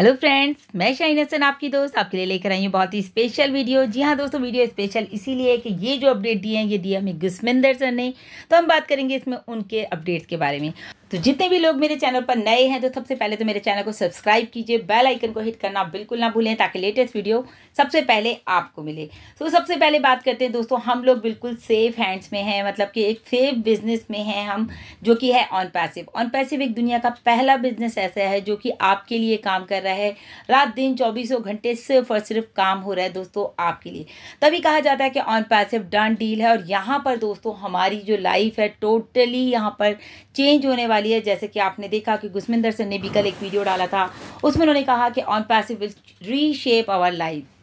hello friends मैं शाहीन हसन आपकी दोस्त आपके लिए लेकर आई हूँ बहुत ही स्पेशल वीडियो जी हाँ दोस्तों वीडियो स्पेशल इसीलिए कि ये जो अपडेट दिए हैं ये दिया हमें गुस्मिंदर सर ने तो हम बात करेंगे इसमें उनके अपडेट्स के बारे में तो जितने भी लोग मेरे चैनल पर नए हैं तो सबसे पहले तो मेरे चैनल को सब्सक्राइब कीजिए बेल आइकन को हिट करना बिल्कुल ना भूलें ताकि लेटेस्ट वीडियो सबसे पहले आपको मिले तो सबसे पहले बात करते हैं दोस्तों हम लोग बिल्कुल सेफ हैंड्स में हैं मतलब कि एक सेफ बिजनेस में हैं हम जो कि है ऑन पैसिव ऑन पैसिव एक दुनिया का पहला बिजनेस ऐसा है जो कि आपके लिए काम कर रहा है रात दिन चौबीसों घंटे सिर्फ और सिर्फ काम हो रहा है दोस्तों आपके लिए तभी कहा जाता है कि ऑन पैसिव डन डील है और यहाँ पर दोस्तों हमारी जो लाइफ है टोटली यहाँ पर चेंज होने वाली वाली है जैसे कि आपने देखा कि गुस्मिंदर सिंह ने भी कल एक वीडियो डाला था उसमें उन्होंने कहा कि on passive will reshape our life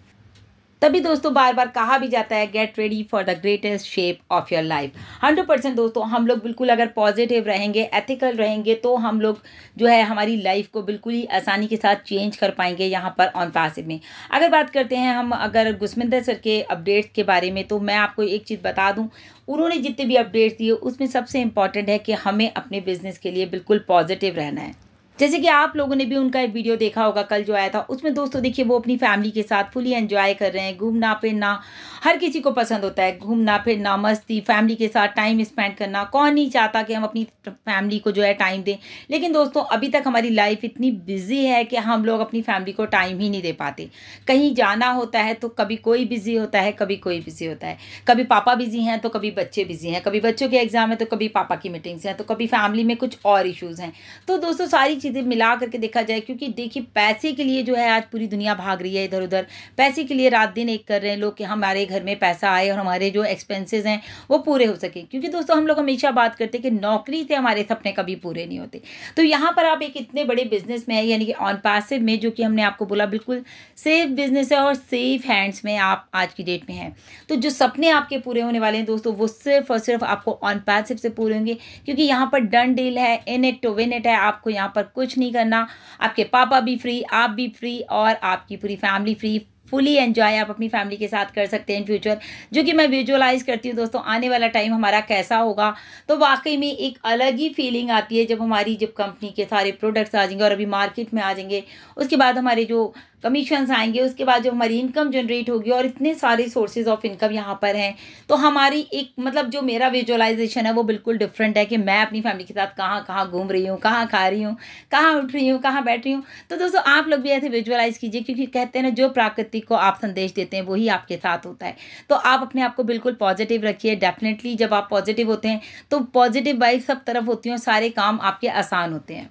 तभी दोस्तों बार बार कहा भी जाता है get ready for the greatest shape of your life hundred percent दोस्तों हम लोग बिल्कुल अगर पॉजिटिव रहेंगे एथिकल रहेंगे तो हम लोग जो है हमारी लाइफ को बिल्कुल ही आसानी के साथ चेंज कर पाएंगे यहाँ पर ऑन तासिब में अगर बात करते हैं हम अगर गुस्मिंदर सर के अपडेट्स के बारे में तो मैं आपको एक चीज़ बता दूँ उन्होंने जितने भी अपडेट्स दिए उसमें सबसे इम्पॉर्टेंट है कि हमें अपने बिज़नेस के लिए बिल्कुल पॉजिटिव रहना है जैसे कि आप लोगों ने भी उनका एक वीडियो देखा होगा कल जो आया था उसमें दोस्तों देखिए वो अपनी फैमिली के साथ फुली एंजॉय कर रहे हैं घूमना फिरना हर किसी को पसंद होता है घूमना फिरना मस्ती फैमिली के साथ टाइम स्पेंड करना कौन नहीं चाहता कि हम अपनी फैमिली को जो है टाइम दें लेकिन दोस्तों अभी तक हमारी लाइफ इतनी बिजी है कि हम लोग अपनी फैमिली को टाइम ही नहीं दे पाते कहीं जाना होता है तो कभी कोई बिज़ी होता है कभी कोई बिज़ी होता है कभी पापा बिज़ी हैं तो कभी बच्चे बिज़ी हैं कभी बच्चों के एग्ज़ाम है तो कभी पापा की मीटिंग्स हैं तो कभी फैमिली में कुछ और इशूज़ हैं तो दोस्तों सारी चीज़ें मिला करके देखा जाए क्योंकि देखिए पैसे के लिए जो है आज पूरी दुनिया भाग रही है इधर उधर पैसे के लिए रात दिन एक कर रहे हैं लोग कि हमारे घर में पैसा आए और हमारे जो एक्सपेंसेस हैं वो पूरे हो सके क्योंकि दोस्तों हम लोग हमेशा बात करते हैं कि नौकरी से हमारे सपने कभी पूरे नहीं होते तो यहाँ पर आप एक इतने बड़े बिजनेस में है यानी कि ऑन पैसिव में जो कि हमने आपको बोला बिल्कुल सेफ बिजनेस है और सेफ हैंड्स में आप आज की डेट में हैं तो जो सपने आपके पूरे होने वाले हैं दोस्तों वो सिर्फ और सिर्फ आपको ऑन पैसिव से पूरे होंगे क्योंकि यहाँ पर डन डील है in it to win it है आपको यहाँ पर कुछ नहीं करना आपके पापा भी फ्री आप भी फ्री और आपकी पूरी फैमिली फ्री फुली एन्जॉय आप अपनी फैमिली के साथ कर सकते हैं इन फ्यूचर जो कि मैं विजुअलाइज करती हूँ दोस्तों आने वाला टाइम हमारा कैसा होगा तो वाकई में एक अलग ही फीलिंग आती है जब हमारी जब कंपनी के सारे प्रोडक्ट्स आ जाएंगे और अभी मार्केट में आ जाएंगे उसके बाद हमारे जो कमीशंस आएंगे उसके बाद जो हमारी इनकम जनरेट होगी और इतने सारे सोर्सेज ऑफ इनकम यहाँ पर हैं तो हमारी एक मतलब जो मेरा विजुअलाइजेशन है वो बिल्कुल डिफरेंट है कि मैं अपनी फैमिली के साथ कहाँ कहाँ घूम रही हूँ कहाँ खा रही हूँ कहाँ उठ रही हूँ कहाँ बैठ रही हूँ तो दोस्तों आप लोग भी ऐसे विजुअलाइज कीजिए क्योंकि कहते हैं ना जो प्राकृतिक को आप संदेश देते हैं वही आपके साथ होता है तो आप अपने आप को बिल्कुल पॉजिटिव रखिए डेफिनेटली जब आप पॉजिटिव होते हैं तो पॉजिटिव बाइक सब तरफ होती हूँ सारे काम आपके आसान होते हैं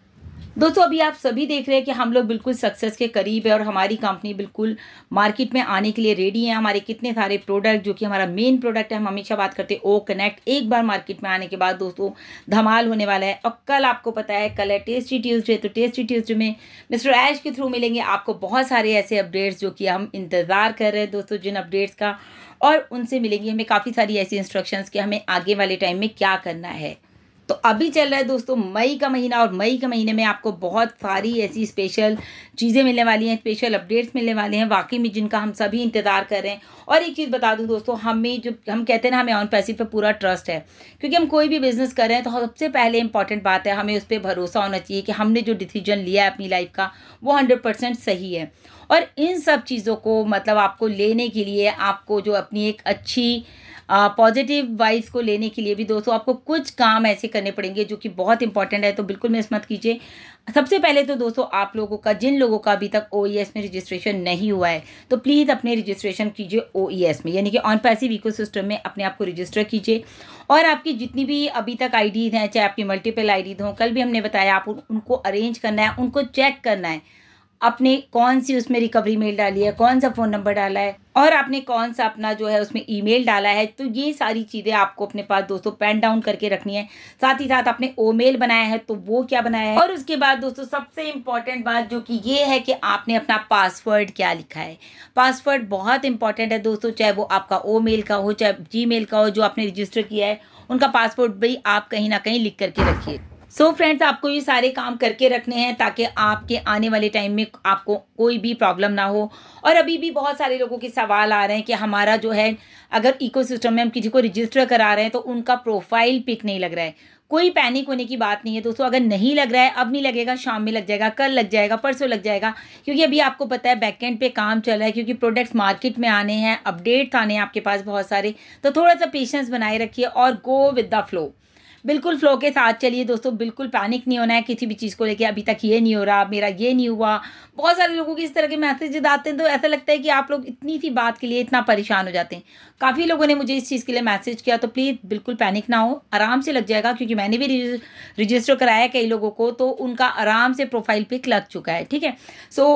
दोस्तों अभी आप सभी देख रहे हैं कि हम लोग बिल्कुल सक्सेस के करीब है और हमारी कंपनी बिल्कुल मार्केट में आने के लिए रेडी है हमारे कितने सारे प्रोडक्ट जो कि हमारा मेन प्रोडक्ट है हम हमेशा बात करते हैं ओ कनेक्ट एक बार मार्केट में आने के बाद दोस्तों धमाल होने वाला है और कल आपको पता है कल है टेस्टी ट्यूजडे तो टेस्टी ट्यूजडे में मिस्टर ऐश के थ्रू मिलेंगे आपको बहुत सारे ऐसे अपडेट्स जो कि हम इंतज़ार कर रहे हैं दोस्तों जिन अपडेट्स का और उनसे मिलेंगी हमें काफ़ी सारी ऐसी इंस्ट्रक्शंस कि हमें आगे वाले टाइम में क्या करना है तो अभी चल रहा है दोस्तों मई का महीना और मई के महीने में आपको बहुत सारी ऐसी स्पेशल चीज़ें मिलने वाली हैं स्पेशल अपडेट्स मिलने वाले हैं वाकई में जिनका हम सभी इंतज़ार कर रहे हैं और एक चीज़ बता दूं दोस्तों हमें जो हम कहते हैं ना हमें ऑन पैसिव पर पूरा ट्रस्ट है क्योंकि हम कोई भी बिज़नेस कर रहे हैं तो सबसे पहले इंपॉर्टेंट बात है हमें उस पर भरोसा होना चाहिए कि हमने जो डिसीजन लिया है अपनी लाइफ का वो हंड्रेड सही है और इन सब चीज़ों को मतलब आपको लेने के लिए आपको जो अपनी एक अच्छी पॉजिटिव वाइब्स को लेने के लिए भी दोस्तों आपको कुछ काम ऐसे करने पड़ेंगे जो कि बहुत इंपॉर्टेंट है तो बिल्कुल मिस मत कीजिए सबसे पहले तो दोस्तों आप लोगों का जिन लोगों का अभी तक ओ e में रजिस्ट्रेशन नहीं हुआ है तो प्लीज़ अपने रजिस्ट्रेशन कीजिए ओ e में यानी कि ऑन पैसिव इको में अपने आप को रजिस्टर कीजिए और आपकी जितनी भी अभी तक डीज हैं चाहे आपकी मल्टीपल आईडीज़ हों कल भी हमने बताया आप उनको अरेंज करना है उनको चेक करना है आपने कौन सी उसमें रिकवरी मेल डाली है कौन सा फ़ोन नंबर डाला है और आपने कौन सा अपना जो है उसमें ईमेल डाला है तो ये सारी चीज़ें आपको अपने पास दोस्तों पेन डाउन करके रखनी है साथ ही साथ आपने ओ मेल बनाया है तो वो क्या बनाया है और उसके बाद दोस्तों सबसे इम्पॉर्टेंट बात जो कि ये है कि आपने अपना पासवर्ड क्या लिखा है पासवर्ड बहुत इंपॉर्टेंट है दोस्तों चाहे वो आपका ओ मेल का हो चाहे जी मेल का हो जो आपने रजिस्टर किया है उनका पासवर्ड भी आप कहीं ना कहीं लिख करके रखिए सो so फ्रेंड्स आपको ये सारे काम करके रखने हैं ताकि आपके आने वाले टाइम में आपको कोई भी प्रॉब्लम ना हो और अभी भी बहुत सारे लोगों के सवाल आ रहे हैं कि हमारा जो है अगर इकोसिस्टम में हम किसी को रजिस्टर करा रहे हैं तो उनका प्रोफाइल पिक नहीं लग रहा है कोई पैनिक होने की बात नहीं है दोस्तों अगर नहीं लग रहा है अब नहीं लगेगा शाम में लग जाएगा कल लग जाएगा परसों लग जाएगा क्योंकि अभी आपको पता है बैकएंड पे काम चल रहा है क्योंकि प्रोडक्ट्स मार्केट में आने हैं अपडेट्स आने हैं आपके पास बहुत सारे तो थोड़ा सा पेशेंस बनाए रखिए और गो विद द फ्लो बिल्कुल फ्लो के साथ चलिए दोस्तों बिल्कुल पैनिक नहीं होना है किसी भी चीज़ को लेके अभी तक ये नहीं हो रहा मेरा ये नहीं हुआ बहुत सारे लोगों के इस तरह के मैसेजेज आते हैं तो ऐसा लगता है कि आप लोग इतनी सी बात के लिए इतना परेशान हो जाते हैं काफ़ी लोगों ने मुझे इस चीज़ के लिए मैसेज किया तो प्लीज़ बिल्कुल पैनिक ना हो आराम से लग जाएगा क्योंकि मैंने भी रजिस्टर कराया कई लोगों को तो उनका आराम से प्रोफाइल पिक लग चुका है ठीक है सो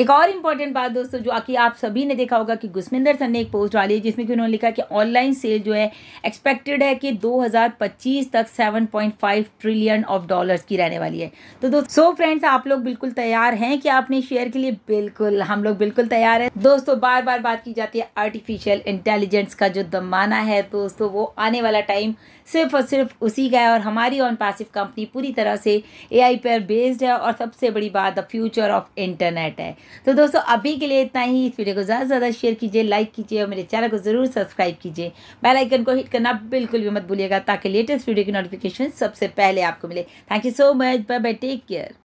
एक और इम्पॉर्टेंट बात दोस्तों जो कि आप सभी ने देखा होगा कि गुस्मिंदर सर ने एक पोस्ट डाली है जिसमें कि उन्होंने लिखा कि ऑनलाइन सेल जो है एक्सपेक्टेड है कि 2025 तक 7.5 ट्रिलियन ऑफ डॉलर्स की रहने वाली है तो दोस्तों सो फ्रेंड्स आप लोग बिल्कुल तैयार हैं कि आपने शेयर के लिए बिल्कुल हम लोग बिल्कुल तैयार हैं दोस्तों बार बार बात की जाती है आर्टिफिशियल इंटेलिजेंस का जो दमाना है दोस्तों वो आने वाला टाइम सिर्फ और सिर्फ उसी का है और हमारी ऑन पासिव कंपनी पूरी तरह से ए पर बेस्ड है और सबसे बड़ी बात द फ्यूचर ऑफ इंटरनेट है तो दोस्तों अभी के लिए इतना ही इस वीडियो को ज़्यादा से ज़्यादा शेयर कीजिए लाइक कीजिए और मेरे चैनल को ज़रूर सब्सक्राइब कीजिए बेल आइकन को हिट करना बिल्कुल भी मत भूलिएगा ताकि लेटेस्ट वीडियो की नोटिफिकेशन सबसे पहले आपको मिले thank you so much bye bye take care